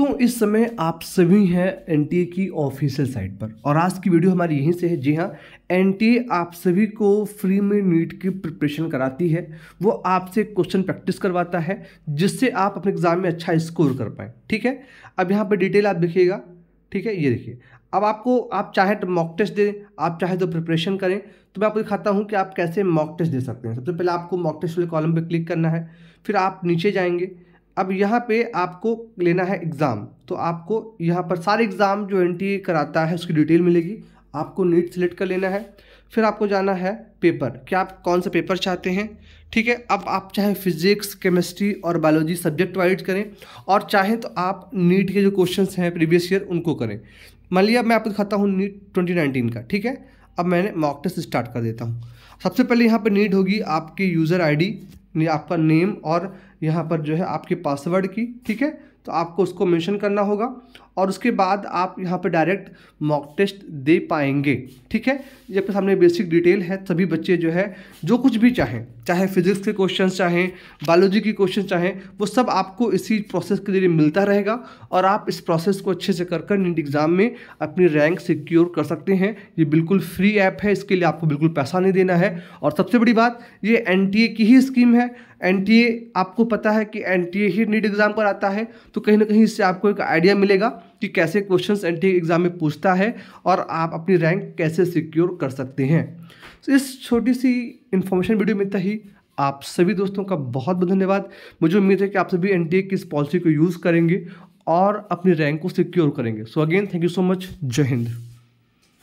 दोस्तों इस समय आप सभी हैं एन की ऑफिशियल साइट पर और आज की वीडियो हमारी यहीं से है जी हाँ एन आप सभी को फ्री में नीट की प्रिपरेशन कराती है वो आपसे क्वेश्चन प्रैक्टिस करवाता है जिससे आप अपने एग्ज़ाम में अच्छा स्कोर कर पाएँ ठीक है अब यहाँ पर डिटेल आप देखिएगा ठीक है ये देखिए अब आपको आप चाहे तो मॉक टेस्ट दें आप चाहे तो प्रिपरेशन करें तो मैं आपको दिखाता हूँ कि आप कैसे मॉक टेस्ट दे सकते हैं सबसे पहले आपको मॉक टेस्ट वाले कॉलम पर क्लिक करना है फिर आप नीचे जाएंगे अब यहाँ पे आपको लेना है एग्ज़ाम तो आपको यहाँ पर सारे एग्ज़ाम जो एन कराता है उसकी डिटेल मिलेगी आपको नीट सेलेक्ट कर लेना है फिर आपको जाना है पेपर क्या आप कौन सा पेपर चाहते हैं ठीक है अब आप चाहे फिजिक्स केमिस्ट्री और बायोलॉजी सब्जेक्ट वाइड करें और चाहें तो आप नीट के जो क्वेश्चन हैं प्रीवियस ईयर उनको करें मान लिया मैं आपको दिखाता हूँ नीट ट्वेंटी नाइनटीन का ठीक है अब मैंने मॉक टेस्ट स्टार्ट कर देता हूँ सबसे पहले यहाँ पर नीट होगी आपकी यूज़र आई आपका नेम और यहाँ पर जो है आपके पासवर्ड की ठीक है तो आपको उसको मेंशन करना होगा और उसके बाद आप यहाँ पे डायरेक्ट मॉक टेस्ट दे पाएंगे ठीक है ये आपके सामने बेसिक डिटेल है सभी बच्चे जो है जो कुछ भी चाहें चाहे फिजिक्स के क्वेश्चन चाहें बायोलॉजी के क्वेश्चन चाहें वो सब आपको इसी प्रोसेस के जरिए मिलता रहेगा और आप इस प्रोसेस को अच्छे से कर कर नीट एग्ज़ाम में अपनी रैंक सिक्योर कर सकते हैं ये बिल्कुल फ्री ऐप है इसके लिए आपको बिल्कुल पैसा नहीं देना है और सबसे बड़ी बात ये एन की ही स्कीम है एन आपको पता है कि एन ही नीट एग्ज़ाम पर आता है तो कहीं ना कहीं इससे आपको एक आइडिया मिलेगा कि कैसे क्वेश्चन एन एग्ज़ाम में पूछता है और आप अपनी रैंक कैसे सिक्योर कर सकते हैं तो इस छोटी सी इन्फॉर्मेशन वीडियो में ही आप सभी दोस्तों का बहुत बहुत धन्यवाद मुझे उम्मीद है कि आप सभी एन की इस पॉलिसी को यूज़ करेंगे और अपनी रैंक को सिक्योर करेंगे so again thank you so much जय हिंद